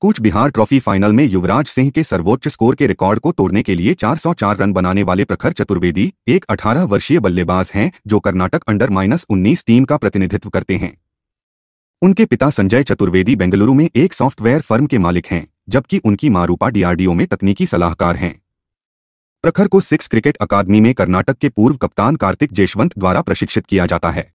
कूच Bihar trophy final में युवराज सिंह के सर्वोच्च स्कोर के रिकॉर्ड को तोड़ने के लिए 404 रन बनाने वाले प्रखर चतुर्वेदी एक 18 वर्षीय बल्लेबाज हैं जो कर्नाटक अंडर माइनस उन्नीस टीम का प्रतिनिधित्व करते हैं उनके पिता संजय चतुर्वेदी बेंगलुरु में एक सॉफ्टवेयर फर्म के मालिक हैं जबकि उनकी माँ रूपा डीआरडीओ में तकनीकी सलाहकार हैं प्रखर को सिक्स क्रिकेट अकादमी में कर्नाटक के पूर्व कप्तान कार्तिक जेशवंत द्वारा प्रशिक्षित किया जाता है